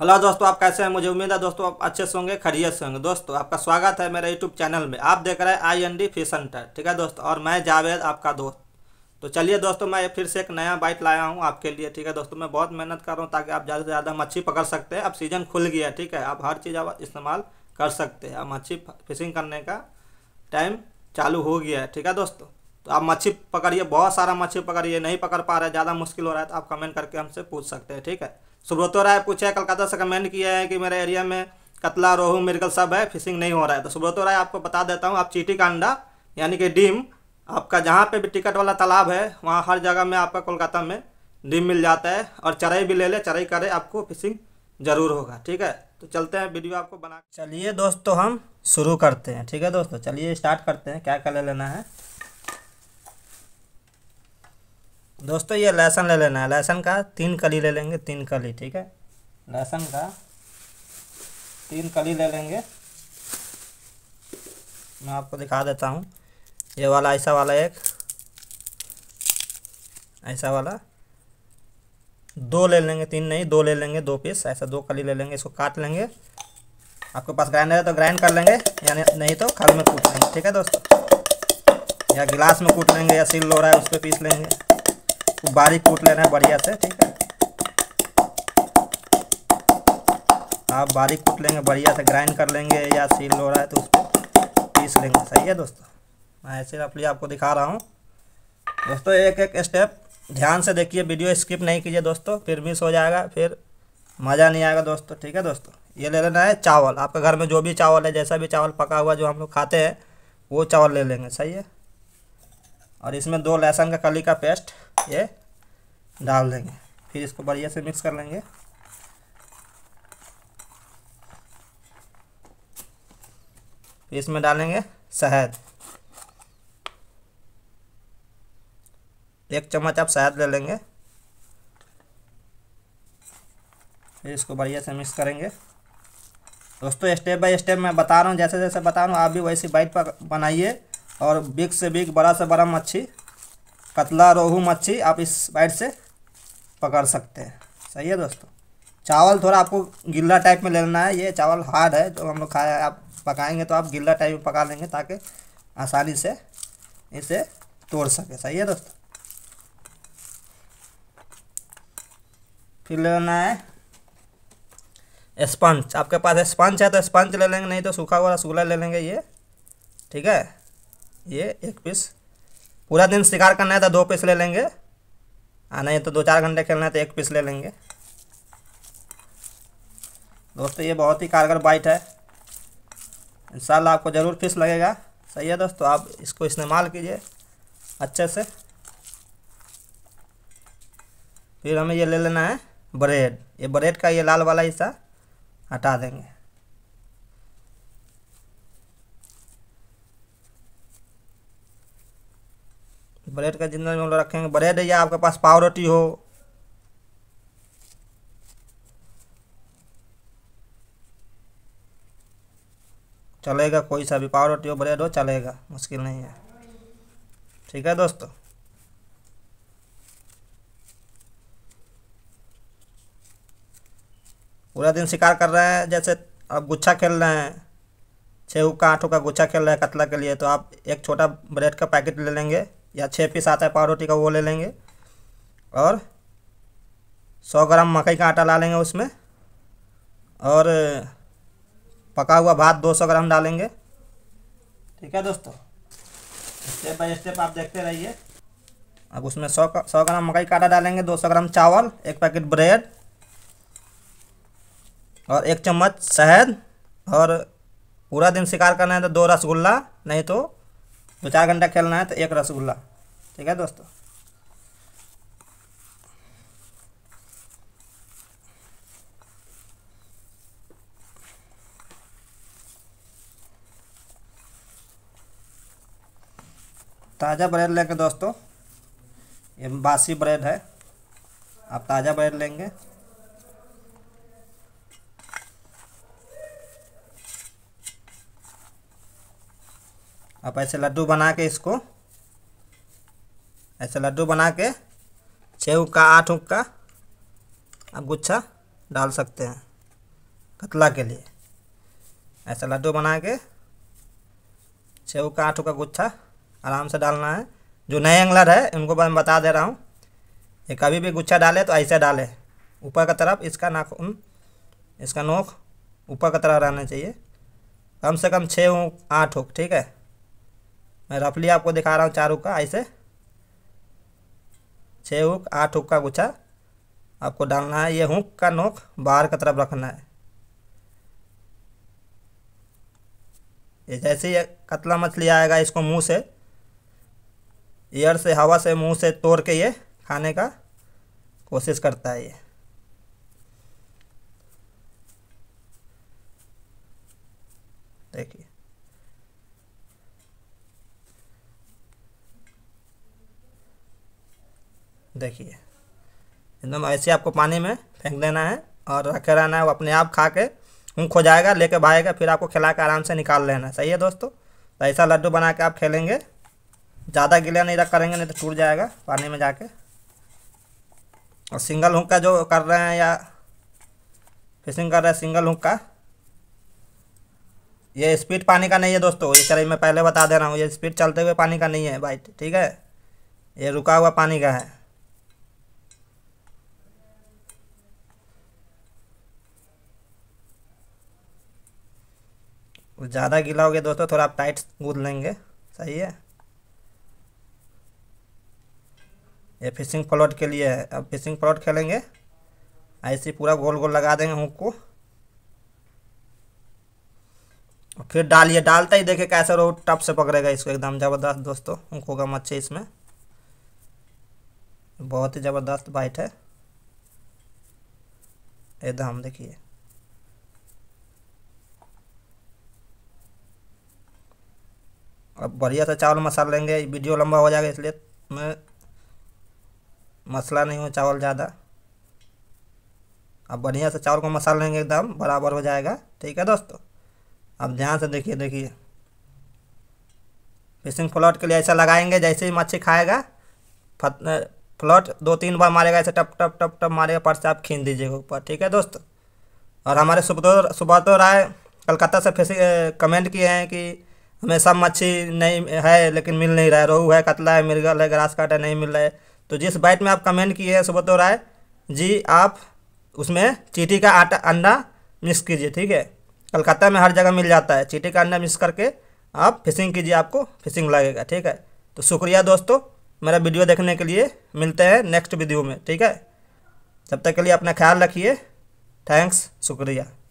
hello दोस्तों आप कैसे हैं मुझे उम्मीद है दोस्तों आप अच्छे से होंगे खरीय से होंगे दोस्तों आपका स्वागत है मेरे यूट्यूब चैनल में आप देख रहे हैं I N D fashion tech ठीक है दोस्तों और मैं जावेद आपका दोस्त तो चलिए दोस्तों मैं फिर से एक नया बाइट लाया हूँ आपके लिए ठीक है दोस्तों मैं बहुत मेहनत कर रहा हूँ ताकि आप ज़्यादा से ज़्यादा मच्छी पकड़ सकते हैं अब सीज़न खुल गया ठीक है आप हर चीज़ आप इस्तेमाल कर सकते हैं अब मच्छी फिशिंग करने का टाइम चालू हो गया है ठीक है दोस्तों तो आप मच्छी पकड़िए बहुत सारा मच्छी पकड़िए नहीं पकड़ पा रहे ज़्यादा मुश्किल हो रहा है तो आप कमेंट करके हमसे पूछ सकते हैं ठीक है सुब्रतो तो राय पूछा है कलकत्ता से कमेंट किया है कि मेरे एरिया में कतला रोहू मिर्गल सब है फिशिंग नहीं हो रहा है तो सुब्रतो तो राय आपको बता देता हूँ आप चीटी का अंडा यानी कि डीम आपका जहाँ पे भी टिकट वाला तालाब है वहाँ हर जगह में आपका कोलकाता में डीम मिल जाता है और चराई भी ले ले चराई करे आपको फिशिंग ज़रूर होगा ठीक है तो चलते हैं वीडियो आपको बना चलिए दोस्तों हम शुरू करते हैं ठीक है दोस्तों चलिए स्टार्ट करते हैं क्या कलर लेना है दोस्तों ये लहसन ले लेना है लहसन का तीन कली ले लेंगे तीन कली ठीक है लहसन का तीन कली ले लेंगे मैं आपको दिखा देता हूँ ये वाला ऐसा वाला एक ऐसा वाला दो ले लेंगे तीन नहीं दो ले लेंगे दो पीस ऐसा दो कली ले लेंगे इसको काट लेंगे आपके पास ग्राइंडर है तो ग्राइंड कर लेंगे यानी नहीं तो खाल में कूट लेंगे ठीक है दोस्तों या गिलास में कूट लेंगे या सील लो रहा है उस पर पीस लेंगे बारीक कूट लेना है बढ़िया से ठीक है आप बारीक कूट लेंगे बढ़िया से ग्राइंड कर लेंगे या सील हो रहा है तो उसको पीस लेंगे सही है दोस्तों मैं ऐसे रफली आपको दिखा रहा हूँ दोस्तों एक एक स्टेप ध्यान से देखिए वीडियो स्किप नहीं कीजिए दोस्तों फिर मिस हो जाएगा फिर मज़ा नहीं आएगा दोस्तों ठीक है दोस्तों ये ले लेना है चावल आपके घर में जो भी चावल है जैसा भी चावल पका हुआ जो हम लोग खाते हैं वो चावल ले लेंगे सही है और इसमें दो लहसुन का कली का पेस्ट ये डाल देंगे फिर इसको बढ़िया से मिक्स कर लेंगे फिर इसमें डालेंगे शहद एक चम्मच आप शहद ले लेंगे फिर इसको बढ़िया से मिक्स करेंगे दोस्तों स्टेप बाय स्टेप मैं बता रहा हूँ जैसे जैसे बता रहा हूँ आप भी वैसी बाइट पर बनाइए और बिग से बिग बड़ा से बड़ा मच्छी कतला रोहू मच्छी आप इस बाइट से पकड़ सकते हैं सही है दोस्तों चावल थोड़ा आपको गिल्ला टाइप में ले लेना है ये चावल हार्ड है जो हम लोग खाए आप पकाएंगे तो आप गिल्ला टाइप में पका लेंगे ताकि आसानी से इसे तोड़ सके सही है दोस्तों फिर लेना है स्पंज आपके पास स्पंज है तो स्पंज ले लेंगे नहीं तो सूखा हुआ रसगुल्ला ले लेंगे ये ठीक है ये एक पीस पूरा दिन शिकार करना है तो दो पीस ले लेंगे आ नहीं तो दो चार घंटे खेलना है तो एक पीस ले लेंगे दोस्तों ये बहुत ही कारगर बाइट है इंशाल्लाह आपको ज़रूर फीस लगेगा सही है दोस्तों आप इसको इस्तेमाल कीजिए अच्छे से फिर हमें ये ले लेना है ब्रेड ये ब्रेड का ये लाल वाला हिस्सा हटा देंगे ब्रेड का जितना हम रखेंगे ब्रेड या आपके पास पाव रोटी हो चलेगा कोई सा भी पाव रोटी हो ब्रेड हो चलेगा मुश्किल नहीं है ठीक है दोस्तों पूरा दिन शिकार कर रहे हैं जैसे आप गुच्छा खेल रहे हैं छः का आठ का गुच्छा खेल रहे हैं कतला के लिए तो आप एक छोटा ब्रेड का पैकेट ले लेंगे या छः पीस आता है पाव रोटी का वो ले लेंगे और सौ ग्राम मकई का आटा डालेंगे उसमें और पका हुआ भात दो सौ ग्राम डालेंगे ठीक है दोस्तों स्टेप बाई स्टेप आप देखते रहिए अब उसमें सौ सौ ग्राम मकई का आटा डालेंगे दो सौ ग्राम चावल एक पैकेट ब्रेड और एक चम्मच शहद और पूरा दिन शिकार करना है तो दो रसगुल्ला नहीं तो दो तो चार घंटा खेलना है तो एक रसगुल्ला ठीक है दोस्तों ताज़ा ब्रेड लेंगे दोस्तों ये बासी ब्रेड है आप ताज़ा ब्रेड लेंगे आप ऐसे लड्डू बना के इसको ऐसे लड्डू बना के छः हुक्का आठ हुक्का आप गुच्छा डाल सकते हैं कतला के लिए ऐसा लड्डू बना के छः हुक्का आठ हुक्का गुच्छा आराम से डालना है जो नए एंगलर है उनको मैं बता दे रहा हूँ ये कभी भी गुच्छा डाले तो ऐसे डाले ऊपर का तरफ इसका नाक इसका नोख ऊपर का तरफ रहना चाहिए कम से कम छः हो आठ हो ठीक है मैं रफली आपको दिखा रहा हूँ चार हुक का ऐसे छः हुक आठ हुक का गुच्छा आपको डालना है ये हुक का नोक बाहर की तरफ रखना है ये जैसे ये कतला मछली आएगा इसको मुंह से ईयर से हवा से मुंह से तोड़ के ये खाने का कोशिश करता है ये देखिए देखिए एकदम ऐसे आपको पानी में फेंक देना है और रखे रहना है वो अपने आप खा के ऊँख हो जाएगा लेके भागेगा फिर आपको खिला के आराम से निकाल लेना सही है दोस्तों तो ऐसा लड्डू बना के आप खेलेंगे ज़्यादा गिला नहीं रख करेंगे नहीं तो टूट जाएगा पानी में जाके और सिंगल हुक का जो कर रहे हैं या फिशिंग कर रहे हैं सिंगल हुक का ये स्पीड पानी का नहीं है दोस्तों ये चलिए मैं पहले बता दे रहा हूँ ये स्पीड चलते हुए पानी का नहीं है भाई ठीक है ये रुका हुआ पानी का है ज़्यादा गीला हो गया दोस्तों थोड़ा आप टाइट गूद लेंगे सही है ये फिशिंग प्लॉट के लिए है अब फिशिंग प्लॉट खेलेंगे ऐसे पूरा गोल गोल लगा देंगे हुक को फिर डालिए डालता ही देखे कैसे रो टप से पकड़ेगा इसको एकदम ज़बरदस्त दोस्तों हुक होगा मच्छे इसमें बहुत ही ज़बरदस्त बाइट है एकदम तो देखिए अब बढ़िया से चावल मसाल लेंगे वीडियो लंबा हो जाएगा इसलिए मैं मसला नहीं हो चावल ज़्यादा अब बढ़िया से चावल को मसाल लेंगे एकदम बराबर हो जाएगा ठीक है दोस्तों अब ध्यान से देखिए देखिए फिशिंग फ्लॉट के लिए ऐसा लगाएंगे जैसे ही मच्छी खाएगा फत फ्लॉट दो तीन बार मारेगा ऐसे टप टप टप टप मारेगा पर से आप खींच दीजिएगा ऊपर ठीक है दोस्तों और हमारे सुबह सुबह तो राय कलकत्ता से फिशिंग कमेंट किए हैं कि हमेशा मच्छी नहीं है लेकिन मिल नहीं रहा है रोहू है कतला है मिर्गल है ग्रास काट है नहीं मिल रहा है तो जिस बाइट में आप कमेंट किए हैं सुबह तो राय जी आप उसमें चीटी का आटा अंडा मिक्स कीजिए ठीक है कलकत्ता में हर जगह मिल जाता है चीटी का अंडा मिक्स करके आप फिशिंग कीजिए आपको फिशिंग लगेगा ठीक है तो शुक्रिया दोस्तों मेरा वीडियो देखने के लिए मिलते हैं नेक्स्ट वीडियो में ठीक है तब तक के लिए अपना ख्याल रखिए थैंक्स शुक्रिया